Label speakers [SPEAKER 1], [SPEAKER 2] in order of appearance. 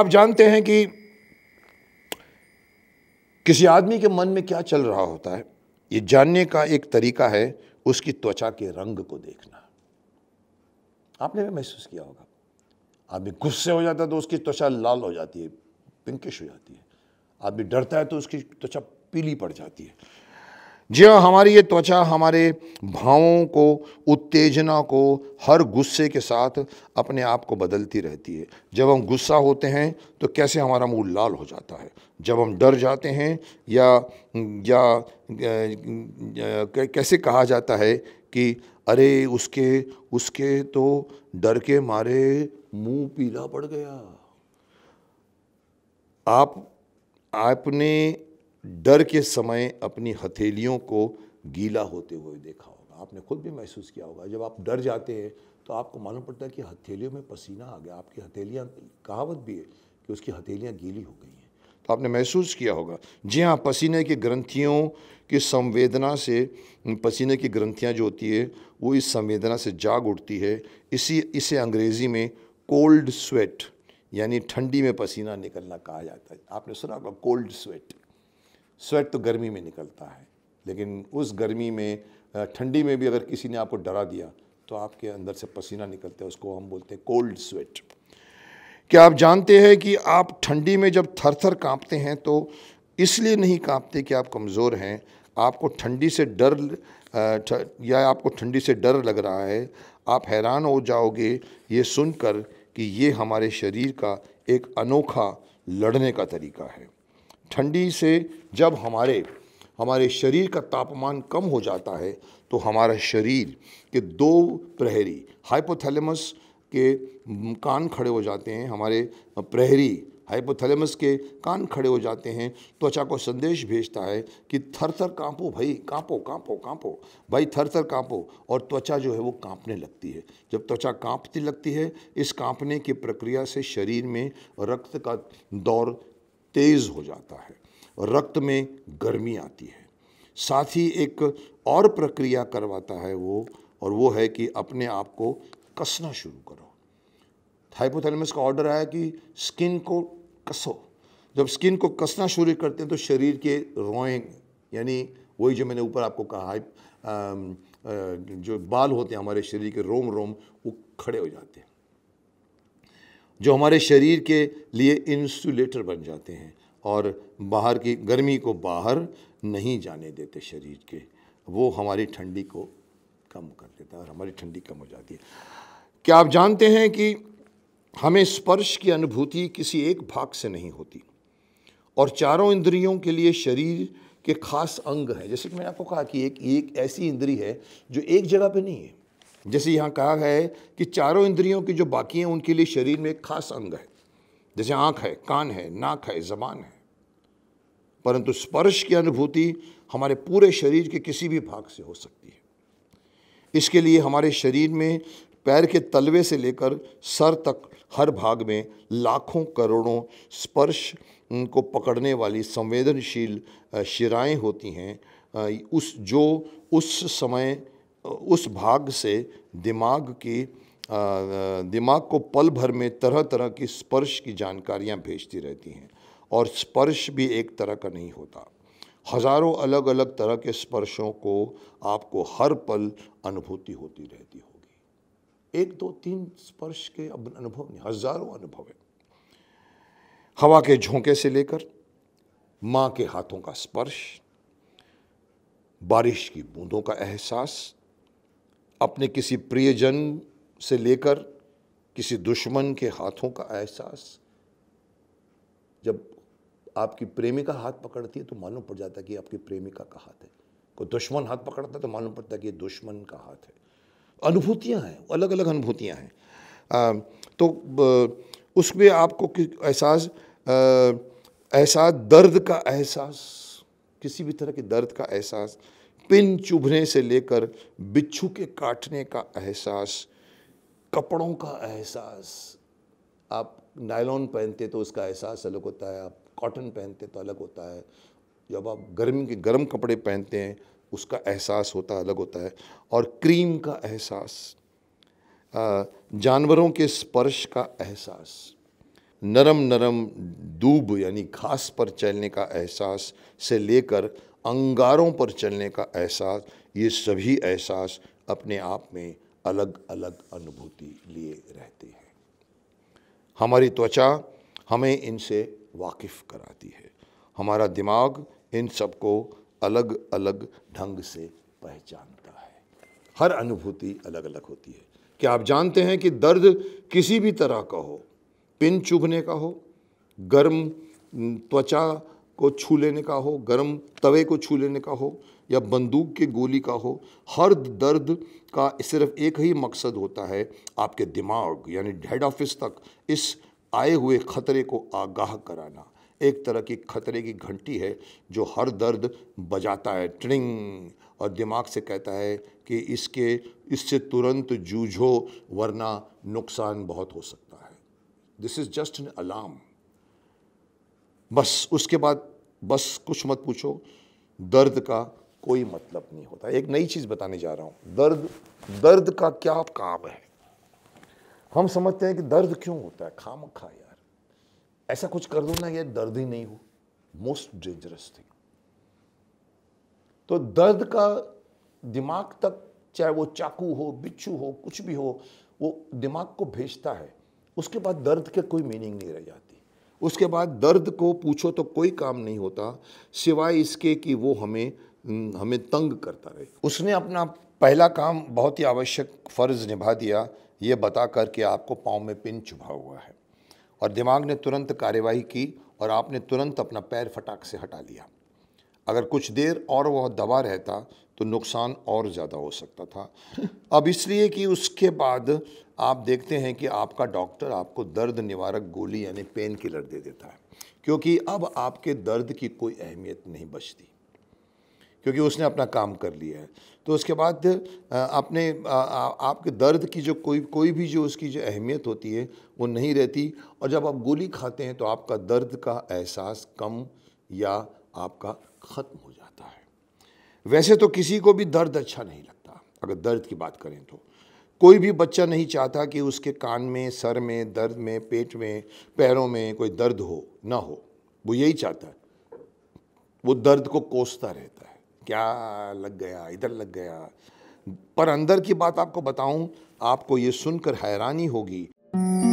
[SPEAKER 1] आप जानते हैं कि किसी आदमी के मन में क्या चल रहा होता है ये जानने का एक तरीका है उसकी त्वचा के रंग को देखना आपने भी महसूस किया होगा आदमी गुस्से हो जाता है तो उसकी त्वचा लाल हो जाती है पिंकिश हो जाती है आदमी डरता है तो उसकी त्वचा पीली पड़ जाती है जी हाँ हमारी ये त्वचा हमारे भावों को उत्तेजना को हर गुस्से के साथ अपने आप को बदलती रहती है जब हम गुस्सा होते हैं तो कैसे हमारा मुंह लाल हो जाता है जब हम डर जाते हैं या या, या कैसे कहा जाता है कि अरे उसके उसके तो डर के मारे मुंह पीला पड़ गया आप आपने डर के समय अपनी हथेलियों को गीला होते हुए देखा होगा आपने खुद भी महसूस किया होगा जब आप डर जाते हैं तो आपको मालूम पड़ता है कि हथेलियों में पसीना आ गया आपकी हथेलियाँ कहावत भी है कि उसकी हथेलियाँ गीली हो गई हैं तो आपने महसूस किया होगा जी हाँ पसीने की ग्रंथियों की संवेदना से पसीने की ग्रंथियाँ जो होती है वो इस संवेदना से जाग उठती है इसी इसे अंग्रेज़ी में कोल्ड स्वेट यानी ठंडी में पसीना निकलना कहा जाता है आपने सुना होगा कोल्ड स्वेट स्वेट तो गर्मी में निकलता है लेकिन उस गर्मी में ठंडी में भी अगर किसी ने आपको डरा दिया तो आपके अंदर से पसीना निकलता है उसको हम बोलते हैं कोल्ड स्वेट क्या आप जानते हैं कि आप ठंडी में जब थर थर काँपते हैं तो इसलिए नहीं कांपते कि आप कमज़ोर हैं आपको ठंडी से डर या आपको ठंडी से डर लग रहा है आप हैरान हो जाओगे ये सुनकर कि ये हमारे शरीर का एक अनोखा लड़ने का तरीका है ठंडी से जब हमारे हमारे शरीर का तापमान कम हो जाता है तो हमारा शरीर के दो प्रहरी हाइपोथैलेमस के कान खड़े हो जाते हैं हमारे प्रहरी हाइपोथैलेमस के कान खड़े हो जाते हैं त्वचा को संदेश भेजता है कि थर थर काँपो भाई काँपो काँपो काँपो भाई थर थर काँपो और त्वचा जो है वो काँपने लगती है जब त्वचा काँपती लगती है इस काँपने की प्रक्रिया से शरीर में रक्त का दौर तेज़ हो जाता है रक्त में गर्मी आती है साथ ही एक और प्रक्रिया करवाता है वो और वो है कि अपने आप को कसना शुरू करो हाइपोथैलेमस का ऑर्डर आया कि स्किन को कसो जब स्किन को कसना शुरू करते हैं तो शरीर के रोइंग यानी वही जो मैंने ऊपर आपको कहा जो बाल होते हैं हमारे शरीर के रोम रोम वो खड़े हो जाते हैं जो हमारे शरीर के लिए इंसुलेटर बन जाते हैं और बाहर की गर्मी को बाहर नहीं जाने देते शरीर के वो हमारी ठंडी को कम कर देता है और हमारी ठंडी कम हो जाती है क्या आप जानते हैं कि हमें स्पर्श की अनुभूति किसी एक भाग से नहीं होती और चारों इंद्रियों के लिए शरीर के खास अंग हैं जैसे कि मैंने आपको कहा कि एक एक ऐसी इंद्री है जो एक जगह पे नहीं है जैसे यहाँ कहा है कि चारों इंद्रियों की जो बाकी हैं उनके लिए शरीर में एक खास अंग है जैसे आँख है कान है नाक है जबान है परंतु स्पर्श की अनुभूति हमारे पूरे शरीर के किसी भी भाग से हो सकती है इसके लिए हमारे शरीर में पैर के तलवे से लेकर सर तक हर भाग में लाखों करोड़ों स्पर्श को पकड़ने वाली संवेदनशील शिराएं होती हैं उस जो उस समय उस भाग से दिमाग की दिमाग को पल भर में तरह तरह की स्पर्श की जानकारियां भेजती रहती हैं और स्पर्श भी एक तरह का नहीं होता हज़ारों अलग अलग तरह के स्पर्शों को आपको हर पल अनुभूति होती रहती होगी एक दो तीन स्पर्श के अनुभव नहीं हज़ारों अनुभव है हवा के झोंके से लेकर माँ के हाथों का स्पर्श बारिश की बूंदों का एहसास अपने किसी प्रियजन से लेकर किसी दुश्मन के हाथों का एहसास जब आपकी प्रेमिका हाथ पकड़ती है तो मालूम पड़ जाता है कि आपकी प्रेमिका का हाथ है कोई दुश्मन हाथ पकड़ता है तो मालूम पड़ता है कि दुश्मन का हाथ है अनुभूतियाँ हैं अलग अलग अनुभूतियाँ हैं तो उसमें आपको एहसास एहसास दर्द का एहसास किसी भी तरह के दर्द का एहसास पिन चुभने से लेकर बिच्छू के काटने का एहसास कपड़ों का एहसास आप नायलॉन पहनते तो उसका एहसास अलग होता है आप कॉटन पहनते तो अलग होता है जब आप गर्मी के गर्म कपड़े पहनते हैं उसका एहसास होता अलग होता है और क्रीम का एहसास जानवरों के स्पर्श का एहसास नरम नरम दूब यानी घास पर चलने का एहसास से लेकर अंगारों पर चलने का एहसास ये सभी एहसास अपने आप में अलग अलग अनुभूति लिए रहते हैं हमारी त्वचा हमें इनसे वाकिफ़ कराती है हमारा दिमाग इन सबको अलग अलग ढंग से पहचानता है हर अनुभूति अलग अलग होती है क्या आप जानते हैं कि दर्द किसी भी तरह का हो पिन चुभने का हो गर्म त्वचा को छू लेने का हो गर्म तवे को छू लेने का हो या बंदूक के गोली का हो हर दर्द का सिर्फ एक ही मकसद होता है आपके दिमाग यानी हेड ऑफिस तक इस आए हुए ख़तरे को आगाह कराना एक तरह की खतरे की घंटी है जो हर दर्द बजाता है ट्रिंग और दिमाग से कहता है कि इसके इससे तुरंत जूझो वरना नुकसान बहुत हो सकता है this is just an alarm बस उसके बाद बस कुछ मत पूछो दर्द का कोई मतलब नहीं होता एक नई चीज़ बताने जा रहा हूं दर्द दर्द का क्या काम है हम समझते हैं कि दर्द क्यों होता है खाम खा यार ऐसा कुछ कर दो ना यार दर्द ही नहीं हो मोस्ट डेंजरस थिंग तो दर्द का दिमाग तक चाहे वो चाकू हो बिच्छू हो कुछ भी हो वो दिमाग को भेजता है उसके बाद दर्द के कोई मीनिंग नहीं रह जाती उसके बाद दर्द को पूछो तो कोई काम नहीं होता सिवाय इसके कि वो हमें हमें तंग करता रहे उसने अपना पहला काम बहुत ही आवश्यक फ़र्ज़ निभा दिया ये बता कर कि आपको पाँव में पिन चुभा हुआ है और दिमाग ने तुरंत कार्यवाही की और आपने तुरंत अपना पैर फटाक से हटा लिया अगर कुछ देर और वह दबा रहता तो नुकसान और ज़्यादा हो सकता था अब इसलिए कि उसके बाद आप देखते हैं कि आपका डॉक्टर आपको दर्द निवारक गोली यानी पेन किलर दे देता है क्योंकि अब आपके दर्द की कोई अहमियत नहीं बचती क्योंकि उसने अपना काम कर लिया है तो उसके बाद आपने आपके दर्द की जो कोई कोई भी जो उसकी जो अहमियत होती है वो नहीं रहती और जब आप गोली खाते हैं तो आपका दर्द का एहसास कम या आपका ख़त्म हो जाता है वैसे तो किसी को भी दर्द अच्छा नहीं लगता अगर दर्द की बात करें तो कोई भी बच्चा नहीं चाहता कि उसके कान में सर में दर्द में पेट में पैरों में कोई दर्द हो ना हो वो यही चाहता है वो दर्द को कोसता रहता है क्या लग गया इधर लग गया पर अंदर की बात आपको बताऊं आपको ये सुनकर हैरानी होगी